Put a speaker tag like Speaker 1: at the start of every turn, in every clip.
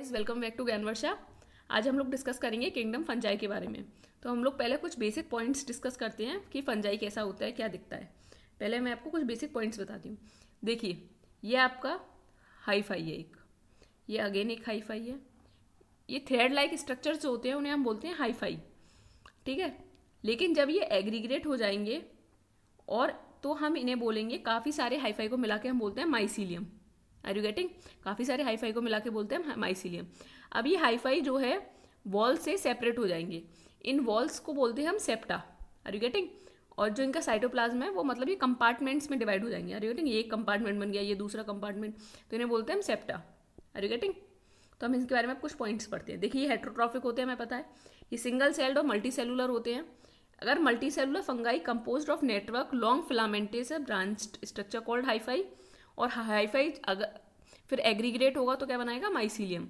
Speaker 1: Guys welcome back to ज्ञान वर्षा आज हम लोग डिस्कस करेंगे किंगडम फंजाई के बारे में तो हम लोग पहले कुछ बेसिक पॉइंट्स डिस्कस करते हैं कि फंजाई कैसा होता है क्या दिखता है पहले मैं आपको कुछ बेसिक पॉइंट्स बताती हूँ देखिए ये आपका हाई फाई है एक ये अगेन एक हाई फाई है ये थ्रेड लाइक स्ट्रक्चर जो होते हैं उन्हें हम बोलते हैं हाई फाई ठीक है लेकिन जब ये एग्रीग्रेट हो जाएंगे और तो हम इन्हें बोलेंगे काफ़ी सारे हाई फाई को मिला के हम बोलते हैं माइसीलियम आर यू गेटिंग काफ़ी सारे हाईफाई को मिला के बोलते हैं माइसिलियम अब ये हाईफाई जो है वॉल से सेपरेट हो जाएंगे इन वॉल्स को बोलते हैं हम सेप्टा आर यू गेटिंग और जो इनका साइटोप्लाज्म है वो मतलब ये कंपार्टमेंट्स में डिवाइड हो जाएंगे आर यू गेटिंग ये कंपार्टमेंट बन गया ये दूसरा कंपार्टमेंट तो इन्हें बोलते हैं हम सेप्टा आर यू गेटिंग तो हम इनके बारे में कुछ पॉइंट्स पढ़ते हैं देखिए ये हेट्रोट्रॉफिक होते हैं हमें पता है ये सिंगल सेल्ड और मल्टी सेलुलर होते हैं अगर multi cellular fungi compose of network long filamentous branch structure called hyphae और हाईफाई अगर फिर एग्रीग्रेट होगा तो क्या बनाएगा mycelium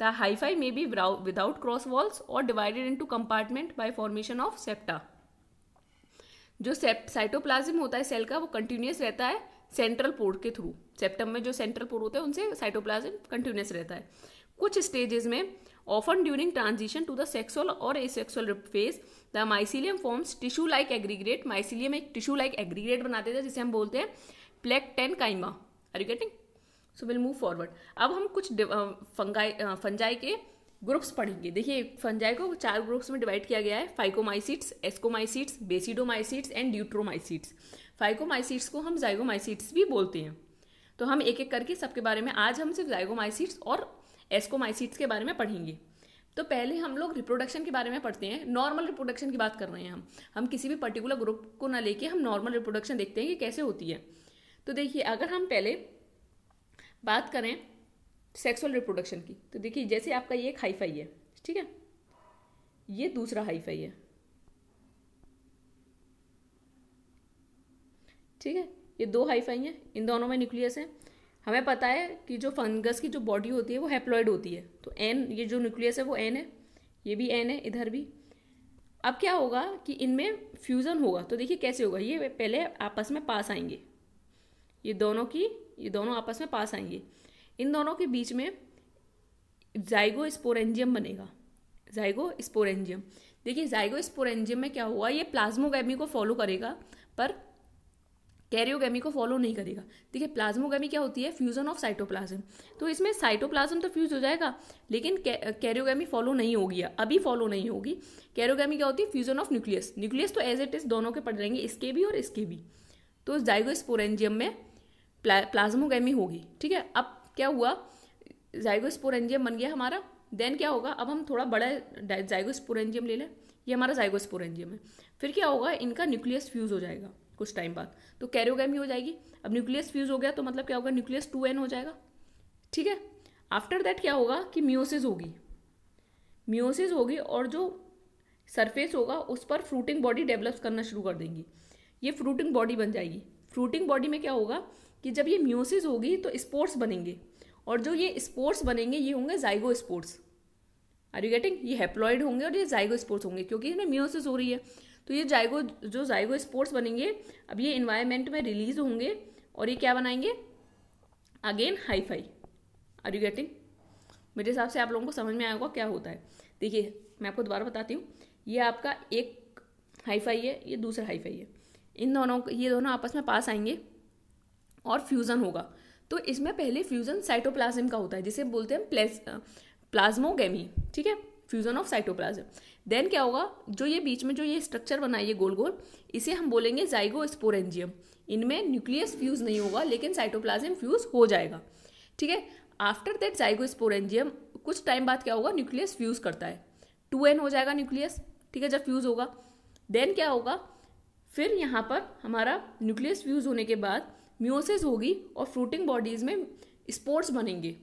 Speaker 1: the hyphae may be without cross walls और divided into compartment by formation of septa जो साइटोप्लाज्म होता है सेल का वो कंटिन्यूस रहता है सेंट्रल पोर के थ्रू सेप्टम में जो सेंट्रल पोर होते हैं उनसे साइटोप्लाज्म कंटिन्यूस रहता है कुछ स्टेजेस में often during transition to the sexual और asexual phase the mycelium forms tissue like aggregate mycelium एक टिश्यू लाइक एग्रीग्रेट बनाते थे जिसे हम बोलते हैं plectenchyma are you getting so will move forward अब हम कुछ फंगाई फंजाई के ग्रुप्स पढ़ेंगे देखिए फंजाई को चार ग्रुप्स में डिवाइड किया गया है phycomycetes ascomycetes basidiomycetes and deuteromycetes phycomycetes को हम जाइगोमाइसिट्स भी बोलते हैं तो हम एक एक करके सबके बारे में आज हम सिर्फ जाइगोमाइसिट्स और एस्कोमाइसिट्स के बारे में पढ़ेंगे तो पहले हम लोग रिप्रोडक्शन के बारे में पढ़ते हैं नॉर्मल रिप्रोडक्शन की बात कर रहे हैं हम हम किसी भी पर्टिकुलर ग्रुप को ना लेके हम नॉर्मल रिप्रोडक्शन देखते हैं कि कैसे होती है तो देखिए अगर हम पहले बात करें सेक्सुअल रिप्रोडक्शन की तो देखिए जैसे आपका ये एक हाईफाई है ठीक है ये दूसरा हाईफाई है ठीक है ये दो हाईफाई हैं इन दोनों में न्यूक्लियस है हमें पता है कि जो फंगस की जो बॉडी होती है वो हैप्लॉयड होती है तो एन ये जो न्यूक्लियस है वो एन है ये भी एन है इधर भी अब क्या होगा कि इनमें फ्यूज़न होगा तो देखिए कैसे होगा ये पहले आपस में पास आएंगे ये दोनों की ये दोनों आपस में पास आएंगे इन दोनों के बीच में जाइगो स्पोरेंजियम बनेगा जाइगो स्पोरेंजियम देखिए जाइगो स्पोरेंजियम में क्या हुआ ये प्लाज्मोगैमी को फॉलो करेगा पर कैरियोगैमी को फॉलो नहीं करेगा देखिए प्लाज्मोगैमी क्या होती है फ्यूजन ऑफ साइटोप्लाज्म तो इसमें साइटोप्लाज्म तो फ्यूज हो जाएगा लेकिन कैरियोगैमी फॉलो नहीं होगी अभी फॉलो नहीं होगी कैरियोगैमी क्या होती है फ्यूजन ऑफ न्यूक्लियस न्यूक्लियस तो एज इट इज दोनों के पड़ जाएंगे इसके भी और इसके भी तो जाइगोस्पोरेंजियम में प्ला, प्लाज्मोगेमी होगी ठीक है अब क्या हुआ जाइगोस्पोरेंजियम बन गया हमारा देन क्या होगा अब हम थोड़ा बड़ा जाइगोस्पोरेंजियम ले लें ये हमारा जाइगोस्पोरेंजियम है फिर क्या होगा इनका न्यूक्लियस फ्यूज़ हो जाएगा कुछ टाइम बाद तो कैरियोगेमी हो जाएगी अब न्यूक्लियस फ्यूज़ हो गया तो मतलब क्या होगा न्यूक्लियस टू एन हो जाएगा ठीक है आफ्टर दैट क्या होगा कि म्योसिस होगी म्योसिस होगी और जो सरफेस होगा उस पर फ्रूटिंग बॉडी डेवलप करना शुरू कर देंगी ये फ्रूटिंग बॉडी बन जाएगी फ्रूटिंग बॉडी में क्या होगा कि जब ये म्यूसिस होगी तो स्पोर्ट्स बनेंगे और जो ये स्पोर्ट्स बनेंगे ये होंगे zygospores are you getting ये हेप्लॉइड होंगे और ये जाइगो स्पोर्ट्स होंगे क्योंकि इसमें म्यूसिस हो रही है तो ये जाइगो जो जाइगो स्पोर्ट्स बनेंगे अब ये इन्वायरमेंट में रिलीज होंगे और ये क्या बनाएंगे again hyphae are you getting मेरे हिसाब से आप लोगों को समझ में आएगा क्या होता है देखिए मैं आपको दोबारा बताती हूँ ये आपका एक हाई फाई है ये दूसरा हाई फाई है इन दोनों ये दोनों आपस में पास आएंगे और फ्यूज़न होगा तो इसमें पहले फ्यूज़न साइटोप्लाज्म का होता है जिसे बोलते हैं प्लेस प्लाज्मोगेमी ठीक है फ्यूज़न ऑफ साइटोप्लाज्म देन क्या होगा जो ये बीच में जो ये स्ट्रक्चर बना ये गोल गोल इसे हम बोलेंगे जाइगो स्पोरेंजियम इनमें न्यूक्लियस फ्यूज़ नहीं होगा लेकिन साइटोप्लाज्म फ्यूज़ हो जाएगा ठीक है आफ्टर दैट जाइगो स्पोरेंजियम कुछ टाइम बाद क्या होगा न्यूक्लियस फ्यूज़ करता है टू एन हो जाएगा न्यूक्लियस ठीक है जब फ्यूज़ होगा देन क्या होगा फिर यहाँ पर हमारा न्यूक्लियस फ्यूज़ होने के बाद म्यूसिस होगी और फ्रूटिंग बॉडीज में स्पोर्ट्स बनेंगे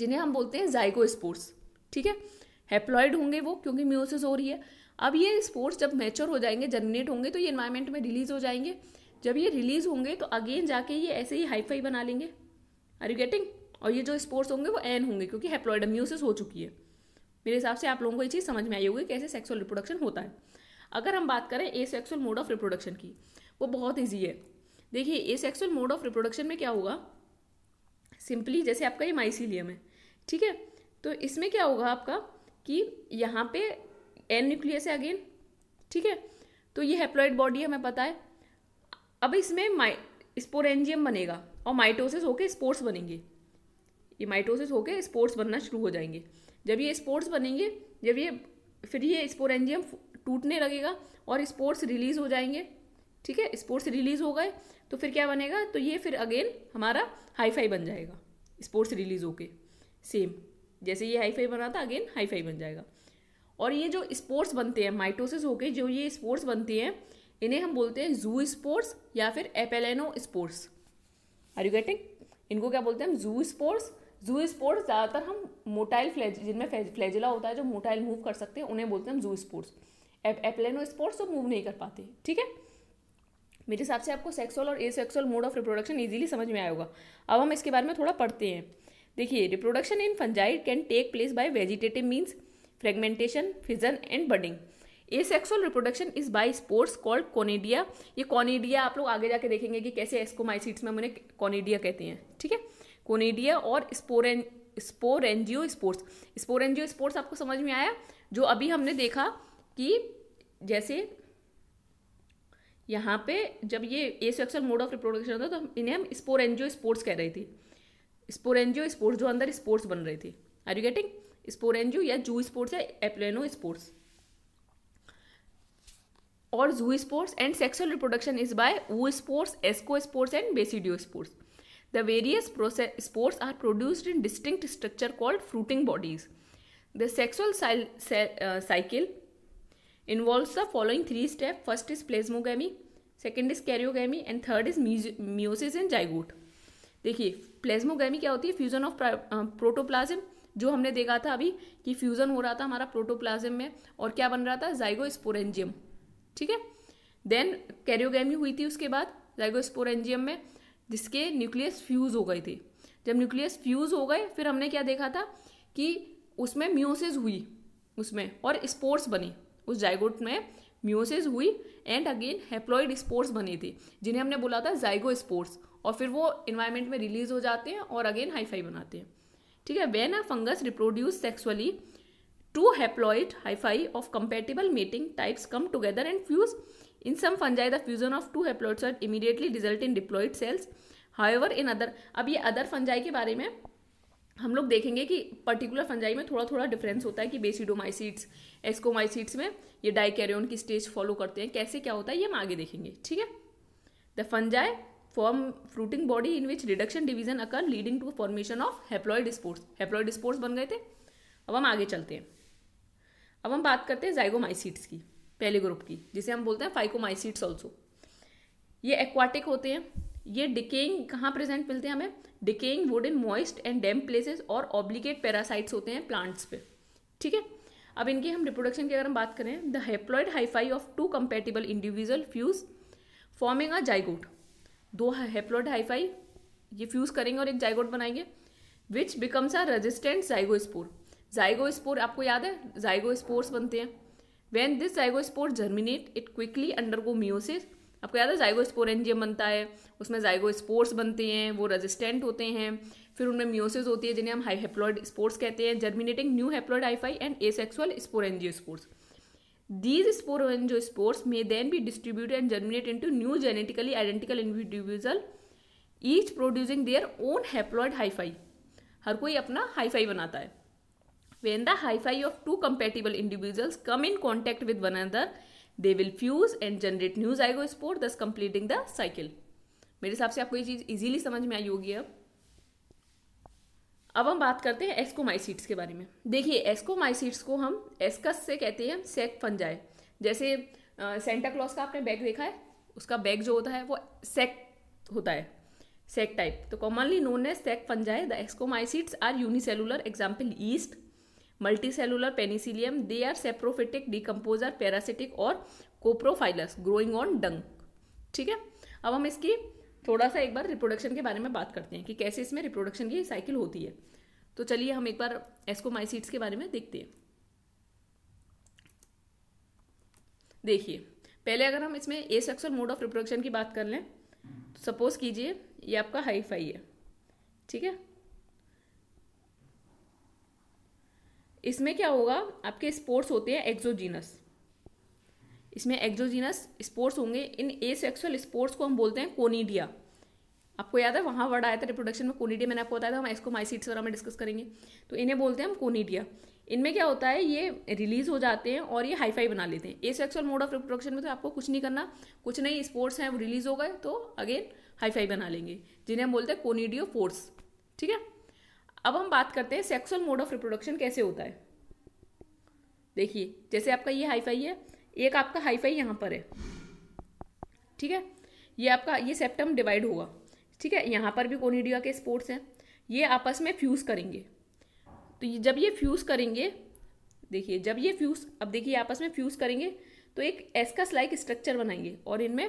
Speaker 1: जिन्हें हम बोलते हैं जाइको स्पोर्ट्स ठीक है हेप्लॉइड होंगे वो क्योंकि म्यूसिस हो रही है अब ये स्पोर्ट्स जब मैच्योर हो जाएंगे जर्मिनेट होंगे तो ये इन्वायरमेंट में रिलीज हो जाएंगे जब ये रिलीज होंगे तो अगेन जाके ये ऐसे ही हाईफाई बना लेंगे आर यू गेटिंग और ये जो स्पोर्ट्स होंगे वो एन होंगे क्योंकि हेप्लॉइड म्यूसिस हो चुकी है मेरे हिसाब से आप लोगों को ये चीज़ समझ में आई होगी कैसे सेक्सुअल रिप्रोडक्शन होता है अगर हम बात करें asexual mode of reproduction की वो बहुत ईजी है देखिए asexual mode of reproduction में क्या होगा सिंपली जैसे आपका ये माइसीलियम है ठीक है तो इसमें क्या होगा आपका कि यहाँ पे एन न्यूक्लियस है अगेन ठीक है तो ये हेप्लॉइड बॉडी हमें पता है अब इसमें माइ स्पोरेंजियम बनेगा और माइटोसिस होके स्पोर्ट्स बनेंगे ये माइटोसिस होके स्पोर्ट्स बनना शुरू हो जाएंगे जब ये स्पोर्ट्स बनेंगे जब ये फिर ये स्पोरेंजियम टूटने लगेगा और स्पोर्ट्स रिलीज हो जाएंगे ठीक है स्पोर्ट्स रिलीज हो गए तो फिर क्या बनेगा तो ये फिर अगेन हमारा हाई फाई बन जाएगा स्पोर्ट्स रिलीज होके सेम जैसे ये हाई फाई बना था अगेन हाई फाई बन जाएगा और ये जो स्पोर्ट्स बनते हैं माइटोसिस होके जो ये स्पोर्ट्स बनती हैं इन्हें हम बोलते हैं जू स्पोर्ट्स या फिर aplanospores are you getting इनको क्या बोलते हैं हम जू स्पोर्ट्स जू स्पोर्ट्स ज़्यादातर हम मोटाइल फ्लैज जिनमें फ्लैजिला होता है जो मोटाइल मूव कर सकते हैं उन्हें बोलते हैं हम जू स्पोर्ट्स एपेलेनो स्पोर्ट्स तो मूव नहीं कर पाते ठीक है मेरे हिसाब से आपको सेक्सुअल और asexual mode of reproduction easily समझ में आएगा अब हम इसके बारे में थोड़ा पढ़ते हैं देखिए reproduction in fungi can take place by vegetative means fragmentation fission and budding asexual reproduction is by spores called conidia ये कॉनेडिया आप लोग आगे जाके देखेंगे कि कैसे एस्कोमाइसिट्स में उन्हें कॉनेडिया कहते हैं ठीक है कॉनेडिया और स्पोरेन स्पोरेंजियो स्पोर्ट्स स्पोरेंजियो स्पोर्ट्स आपको समझ में आया जो अभी हमने देखा कि जैसे यहाँ पे जब ये asexual mode of reproduction होता तो इन्हें हम स्पोर एनजियो स्पोर्ट्स कह रही थी स्पोर एनजियो स्पोर्ट्स जो अंदर स्पोर्ट्स बन रही थी are you getting sporangio या जू स्पोर्ट्स या एप्लेनो स्पोर्ट्स और zoospores and sexual reproduction is by oospores ascospores and basidiospores the various process, spores are produced in distinct structure called fruiting bodies. The sexual uh, cycle involves the following three step first is plasmogamy second is karyogamy and third is meiosis and zygote देखिए plasmogamy क्या होती है fusion of protoplasm जो हमने देखा था अभी कि फ्यूजन हो रहा था हमारा प्रोटोप्लाज्म में और क्या बन रहा था जाइगोस्पोरेंजियम ठीक है देन कैरियोगैमी हुई थी उसके बाद जाइगोस्पोरेंजियम में जिसके न्यूक्लियस फ्यूज हो गए थे जब न्यूक्लियस फ्यूज हो गए फिर हमने क्या देखा था कि उसमें म्यूसिस हुई उसमें और स्पोर्ट्स बनी उस जाइगोट में म्यूसिस हुई एंड अगेन हेप्लॉइड स्पोर्स बनी थी जिन्हें हमने बोला था जाइगो स्पोर्स और फिर वो इन्वायरमेंट में रिलीज हो जाते हैं और अगेन हाईफाई बनाते हैं ठीक है when a fungus reproduce sexually two haploid hyphae of compatible mating types come together and fuse in some fungi the fusion of two haploids are immediately result in diploid cells however in other अब ये other fungi के बारे में हम लोग देखेंगे कि particular fungi में थोड़ा थोड़ा डिफरेंस होता है कि बेसिडोमाइसिट्स एक्सकोमाइसिट्स में ये डाइकैरियोन की स्टेज फॉलो करते हैं कैसे क्या होता है ये हम आगे देखेंगे ठीक है the fungi form fruiting body in which reduction division occur leading to formation of haploid spores haploid spores बन गए थे अब हम आगे चलते हैं अब हम बात करते हैं जाइगोमाइसिट्स की पहले ग्रुप की जिसे हम बोलते हैं फाइकोमाइसिट्स ऑल्सो ये एक्वाटिक होते हैं ये डिकेइंग कहाँ प्रेजेंट मिलते हैं हमें decaying wood in moist and damp places और ऑब्लिकेट पैरासाइट्स होते हैं प्लांट्स पे ठीक है अब इनकी हम रिप्रोडक्शन की अगर हम बात करें the haploid hyphae of two compatible individual fuse forming a zygote दो हेप्लॉइड हाईफाई ये फ्यूज़ करेंगे और एक जाइगोट बनाएंगे which becomes a resistant zygospore zygospore आपको याद है जाइगोस्पोर्स बनते हैं when this zygospore germinate it quickly go meiosis आपको याद है जाइगोस्पोरेंजियम बनता है उसमें जाइगोस्पोर्स बनते हैं वो रेजिस्टेंट होते हैं फिर उनमें म्यूसिस होती है जिन्हें हम हाई हेप्लॉइड स्पोर्ट्स कहते हैं germinating new haploid hyphae and a asexual sporangiospores these sporangiospores may then be distribute and germinate in to new genetically identical individual each producing their own haploid hyphae हर कोई अपना hyphae बनाता है when the hyphae of two compatible individuals come in contact with one other they will fuse and generate new zygospore thus completing the cycle मेरे हिसाब से आपको ये चीज़ इजीली समझ में आई होगी अब अब हम बात करते हैं एस्कोमाइसिट्स के बारे में देखिए एस्कोमाइसिट्स को हम एस्कस से कहते हैं सेक फंजाए जैसे सेंटा क्लॉस का आपने बैग देखा है उसका बैग जो होता है वो सेक होता है सेक टाइप तो कॉमनली नोन है sac fungi the ascomycetes are unicellular example yeast cellular penicillium they are saprophytic decomposer parasitic और कोप्रोफाइलस ग्रोइंग ऑन डंग ठीक है अब हम इसकी थोड़ा सा एक बार रिप्रोडक्शन के बारे में बात करते हैं कि कैसे इसमें रिप्रोडक्शन की साइकिल होती है तो चलिए हम एक बार एस्कोमाइसिट्स के बारे में देखते हैं देखिए पहले अगर हम इसमें asexual mode of reproduction की बात कर लें तो सपोज कीजिए ये आपका हाई फाई है ठीक है इसमें क्या होगा आपके स्पोर्ट्स होते हैं एक्जोजीनस इसमें एक्जोजीनस स्पोर्ट्स होंगे इन ए सेक्सुअल स्पोर्ट्स को हम बोलते हैं कोनीडिया आपको याद है वहाँ वर्ड आया था रिप्रोडक्शन में कोनीडिया मैंने आपको बताया था हम इसको माइसीट्स वगैरह में डिस्कस करेंगे तो इन्हें बोलते हैं हम कोनीडिया इनमें क्या होता है ये रिलीज हो जाते हैं और ये हाईफाई बना लेते हैं asexual mode of reproduction में तो आपको कुछ नहीं करना कुछ नहीं स्पोर्ट्स हैं वो रिलीज हो गए तो अगेन हाईफाई बना लेंगे जिन्हें हम बोलते हैं कोनीडियो फोर्स ठीक है अब हम बात करते हैं सेक्सुअल मोड ऑफ रिप्रोडक्शन कैसे होता है देखिए जैसे आपका ये हाईफाई है एक आपका हाईफाई यहाँ पर है ठीक है ये आपका ये सेप्टम डिवाइड होगा ठीक है यहाँ पर भी कोनीडिया के स्पोर्ट्स हैं ये आपस में फ्यूज़ करेंगे तो ये जब ये फ्यूज़ करेंगे देखिए जब ये फ्यूज़ अब देखिए आपस में फ्यूज़ करेंगे तो एक एस्कस लाइक स्ट्रक्चर बनाएंगे और इनमें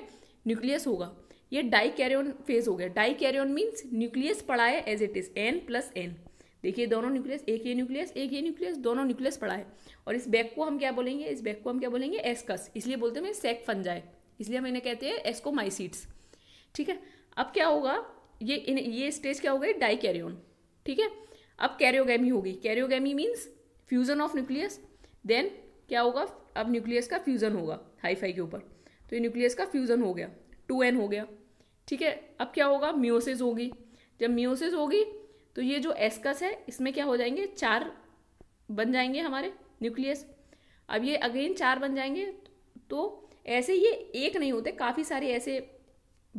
Speaker 1: न्यूक्लियस होगा ये डाई कैरियन फेज हो गया डाई कैरियन मीन्स न्यूक्लियस पड़ा है as it is N plus N देखिए दोनों न्यूक्लियस एक ये न्यूक्लियस एक ये न्यूक्लियस दोनों न्यूक्लियस पड़ा है और इस बैग को हम क्या बोलेंगे इस बैग को हम क्या बोलेंगे एस्कस इसलिए बोलते हैं सेक जाए इसलिए हम इन्हें कहते हैं एस्कोमाइसीड्स ठीक है अब क्या होगा ये इन ये स्टेज क्या हो गई डाई कैरियोन ठीक है अब कैरियोगी होगी karyogamy means fusion of nucleus then क्या होगा अब न्यूक्लियस का फ्यूजन होगा हाईफाई के ऊपर तो ये न्यूक्लियस का फ्यूजन हो गया टू एन हो गया ठीक है अब क्या होगा म्योसिस होगी जब म्योसिस होगी तो ये जो एस्कस है इसमें क्या हो जाएंगे चार बन जाएंगे हमारे न्यूक्लियस अब ये अगेन चार बन जाएंगे तो ऐसे ये एक नहीं होते काफ़ी सारे ऐसे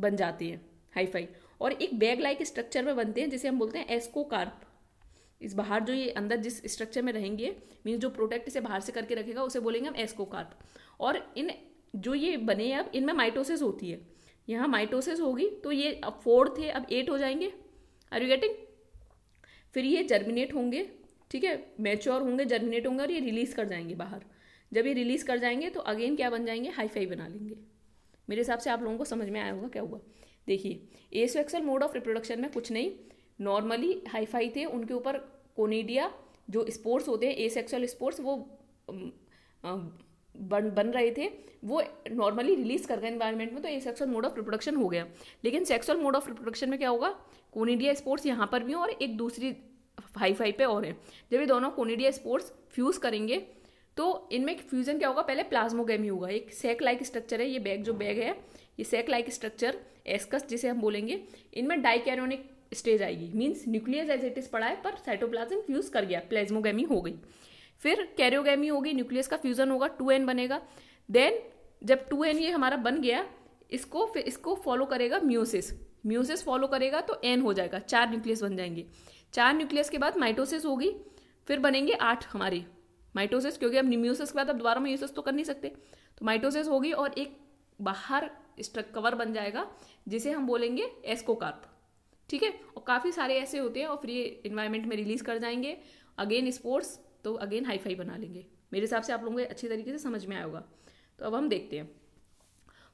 Speaker 1: बन जाते हैं हाईफाई और एक बैग लाइक स्ट्रक्चर में बनते हैं जिसे हम बोलते हैं एस्कोकार्प इस बाहर जो ये अंदर जिस स्ट्रक्चर में रहेंगे मीन जो प्रोटेक्ट इसे बाहर से करके रखेगा उसे बोलेंगे हम एस्कोकार्प और इन जो ये बने हैं अब इनमें माइटोसिस होती है यहाँ माइटोसिस होगी तो ये अब फोर थे अब एट हो जाएंगे आर यू गेटिंग फिर ये जर्मिनेट होंगे ठीक है मैच्योर होंगे जर्मिनेट होंगे और ये रिलीज़ कर जाएंगे बाहर जब ये रिलीज़ कर जाएंगे तो अगेन क्या बन जाएंगे हाईफाई बना लेंगे मेरे हिसाब से आप लोगों को समझ में आया होगा क्या हुआ देखिए एसोएक्सल मोड ऑफ रिप्रोडक्शन में कुछ नहीं नॉर्मली हाईफाई थे उनके ऊपर कोनीडिया जो स्पोर्ट्स होते हैं एसेक्सुअल स्पोर्ट्स वो um, um, बन बन रहे थे वो नॉर्मली रिलीज कर गए इन्वायरमेंट में तो ये सेक्सुअल मोड ऑफ रिप्रोडक्शन हो गया लेकिन सेक्सुअल मोड ऑफ रिप्रोडक्शन में क्या होगा कोनिडिया स्पोर्ट्स यहाँ पर भी और एक दूसरी हाई फाई पे और है जब ये दोनों कोनिडिया स्पोर्ट्स फ्यूज़ करेंगे तो इनमें फ्यूज़न क्या होगा पहले प्लाज्मोगेमी होगा एक सेक लाइक स्ट्रक्चर है ये बैग जो बैग है ये सेक लाइक स्ट्रक्चर एस्कस जिसे हम बोलेंगे इनमें डाइकैरियोनिक स्टेज आएगी means nucleus as it is पड़ा है पर साइटोप्लाज्म फ्यूज़ कर गया प्लाज्मोगेमी हो गई फिर कैरियोगेमी होगी न्यूक्लियस का फ्यूजन होगा टू एन बनेगा देन जब टू एन ये हमारा बन गया इसको फिर इसको फॉलो करेगा म्यूसिस म्यूसिस फॉलो करेगा तो एन हो जाएगा चार न्यूक्लियस बन जाएंगे चार न्यूक्लियस के बाद माइटोसिस होगी फिर बनेंगे आठ हमारे माइटोसिस क्योंकि अब म्यूसिस के बाद अब दोबारा म्यूसिस तो कर नहीं सकते तो माइटोसिस होगी और एक बाहर कवर बन जाएगा जिसे हम बोलेंगे एस्कोकार्प ठीक है और काफ़ी सारे ऐसे होते हैं और फिर ये इन्वायरमेंट में रिलीज कर जाएंगे अगेन स्पोर्ट्स तो अगेन हाई फाई बना लेंगे मेरे हिसाब से आप लोगों को अच्छी तरीके से समझ में आया होगा तो अब हम देखते हैं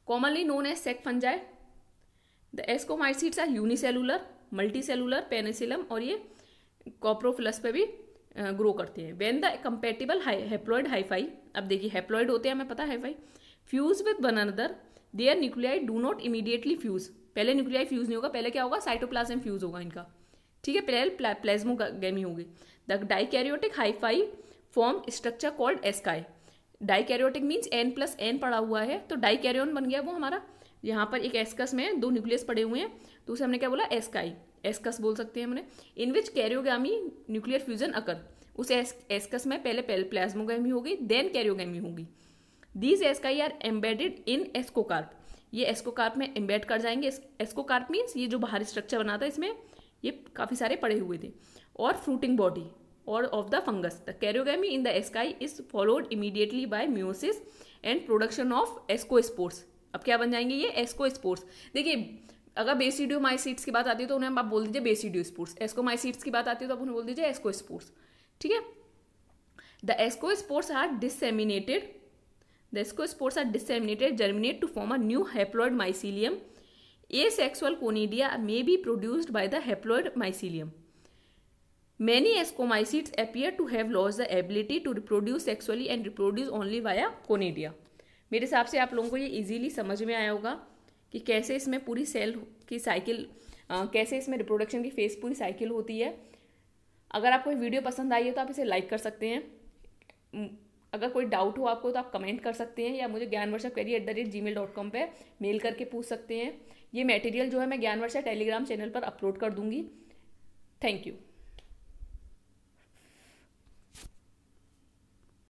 Speaker 1: commonly known as sac fungi the ascomycetes are unicellular multi cellular penicillium और ये कॉप्रोफिलस पे भी ग्रो करते हैं when the compatible haploid hyphae अब देखिए हेप्लॉइड होते हैं हमें पता हाई hyphae fuse with one another their nuclei do not immediately fuse पहले न्यूक्लियाई फ्यूज नहीं होगा पहले क्या होगा साइटोप्लाज्म फ्यूज होगा इनका ठीक है पहले प्लेज्मोगेमी होगी The dikaryotic hyphae form structure called asci dikaryotic means N plus N पड़ा हुआ है तो कैरियोन बन गया वो हमारा यहाँ पर एक एस्कस में दो न्यूक्लियस पड़े हुए हैं दूसरे तो हमने क्या बोला एस्काई एस्कस बोल सकते हैं हमने इन विच कैरियोगी न्यूक्लियर फ्यूजन अकर उस एस, एस्कस में पहले पहले होगी देन कैरियोगी होगी these asci are embedded in ascocarp ये एस्कोकार्प में एम्बेड कर जाएंगे एस्कोकार्प मीन्स ये जो बाहरी स्ट्रक्चर बना था इसमें ये काफ़ी सारे पड़े हुए थे और fruiting body of the fungus the karyogamy in the asci is followed immediately by meiosis and production of ascospores अब क्या बन जाएंगे ये स्पोर्ट्स देखिए अगर बेसिडियो माइसीट्स की बात आती है तो उन्हें आप बोल दीजिए बेसिडियो स्पोर्ट्स एस्को माइसीट्स की बात आती है तो आप उन्हें बोल दीजिए एस्को स्पोर्ट्स ठीक है the ascospores are disseminated the ascospores are disseminated germinate to form a new haploid asexual conidia may be produced by the haploid mycelium many ascomycetes appear to have loss the ability to reproduce sexually and reproduce only via conidia मेरे हिसाब से आप लोगों को ये easily समझ में आया होगा कि कैसे इसमें पूरी सेल की साइकिल कैसे इसमें रिप्रोडक्शन की फेस पूरी साइकिल होती है अगर आपको वीडियो पसंद आई है तो आप इसे लाइक कर सकते हैं अगर कोई डाउट हो आपको तो आप कमेंट कर सकते हैं या मुझे Gyanvarsha query at the rate Gmail dot com पर मेल करके पूछ सकते हैं ये मटेरियल जो है मैं ज्ञानवर्षा टेलीग्राम चैनल पर अपलोड कर दूंगी थैंक यू